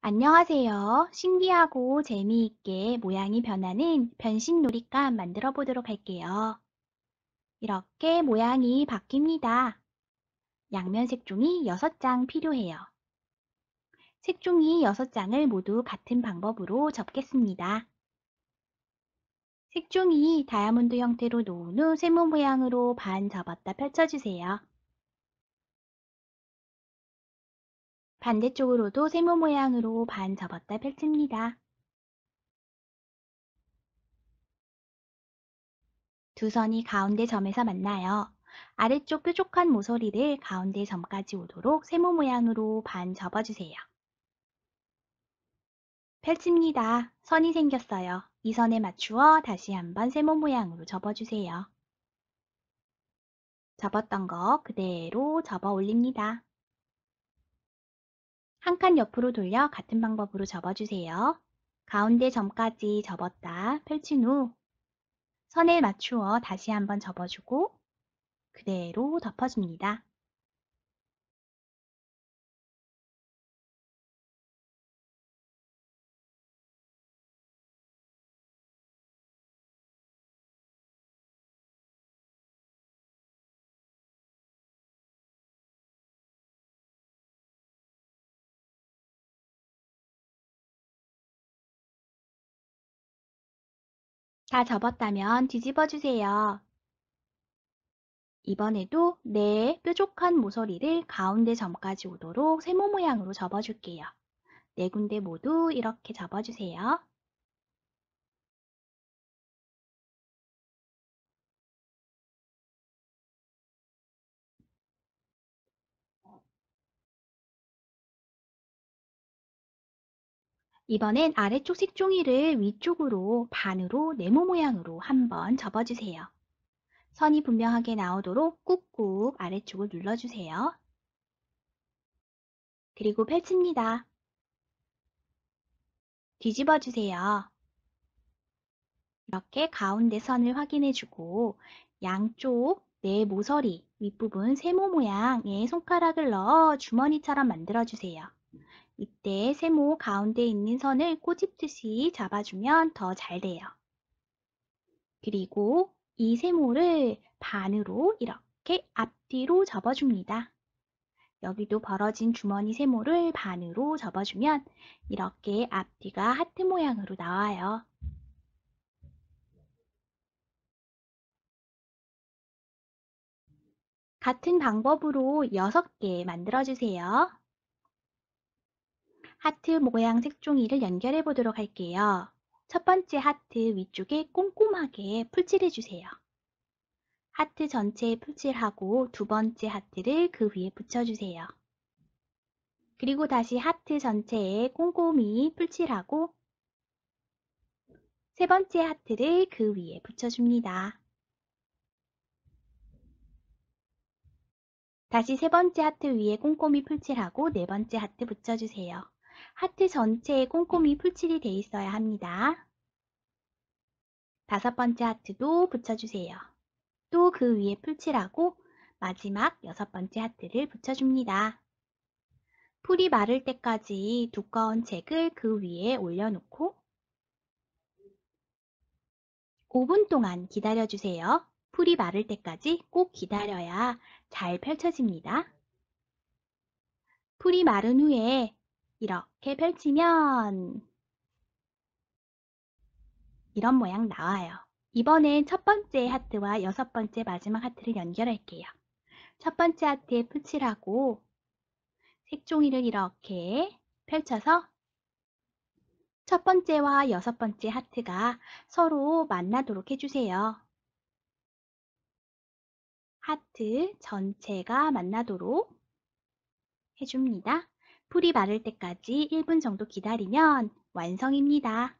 안녕하세요. 신기하고 재미있게 모양이 변하는 변신놀이감 만들어 보도록 할게요. 이렇게 모양이 바뀝니다. 양면 색종이 6장 필요해요. 색종이 6장을 모두 같은 방법으로 접겠습니다. 색종이 다이아몬드 형태로 놓은 후 세모 모양으로 반 접었다 펼쳐주세요. 반대쪽으로도 세모 모양으로 반 접었다 펼칩니다. 두 선이 가운데 점에서 만나요. 아래쪽 뾰족한 모서리를 가운데 점까지 오도록 세모 모양으로 반 접어주세요. 펼칩니다. 선이 생겼어요. 이 선에 맞추어 다시 한번 세모 모양으로 접어주세요. 접었던 거 그대로 접어 올립니다. 한칸 옆으로 돌려 같은 방법으로 접어주세요. 가운데 점까지 접었다 펼친 후 선에 맞추어 다시 한번 접어주고 그대로 덮어줍니다. 다 접었다면 뒤집어 주세요. 이번에도 네 뾰족한 모서리를 가운데 점까지 오도록 세모 모양으로 접어줄게요. 네 군데 모두 이렇게 접어주세요. 이번엔 아래쪽 색종이를 위쪽으로 반으로 네모 모양으로 한번 접어주세요. 선이 분명하게 나오도록 꾹꾹 아래쪽을 눌러주세요. 그리고 펼칩니다. 뒤집어주세요. 이렇게 가운데 선을 확인해주고 양쪽 네 모서리 윗부분 세모 모양의 손가락을 넣어 주머니처럼 만들어주세요. 이때 세모 가운데 있는 선을 꼬집듯이 잡아주면 더 잘 돼요. 그리고 이 세모를 반으로 이렇게 앞뒤로 접어줍니다. 여기도 벌어진 주머니 세모를 반으로 접어주면 이렇게 앞뒤가 하트 모양으로 나와요. 같은 방법으로 6개 만들어주세요. 하트 모양 색종이를 연결해 보도록 할게요. 첫 번째 하트 위쪽에 꼼꼼하게 풀칠해 주세요. 하트 전체에 풀칠하고 두 번째 하트를 그 위에 붙여주세요. 그리고 다시 하트 전체에 꼼꼼히 풀칠하고 세 번째 하트를 그 위에 붙여줍니다. 다시 세 번째 하트 위에 꼼꼼히 풀칠하고 네 번째 하트 붙여주세요. 하트 전체에 꼼꼼히 풀칠이 돼 있어야 합니다. 다섯 번째 하트도 붙여주세요. 또 그 위에 풀칠하고 마지막 여섯 번째 하트를 붙여줍니다. 풀이 마를 때까지 두꺼운 책을 그 위에 올려놓고 5분 동안 기다려주세요. 풀이 마를 때까지 꼭 기다려야 잘 펼쳐집니다. 풀이 마른 후에 이렇게 펼치면 이런 모양 나와요. 이번엔 첫 번째 하트와 여섯 번째 마지막 하트를 연결할게요. 첫 번째 하트에 풀칠하고 색종이를 이렇게 펼쳐서 첫 번째와 여섯 번째 하트가 서로 만나도록 해주세요. 하트 전체가 만나도록 해줍니다. 풀이 마를 때까지 1분 정도 기다리면 완성입니다.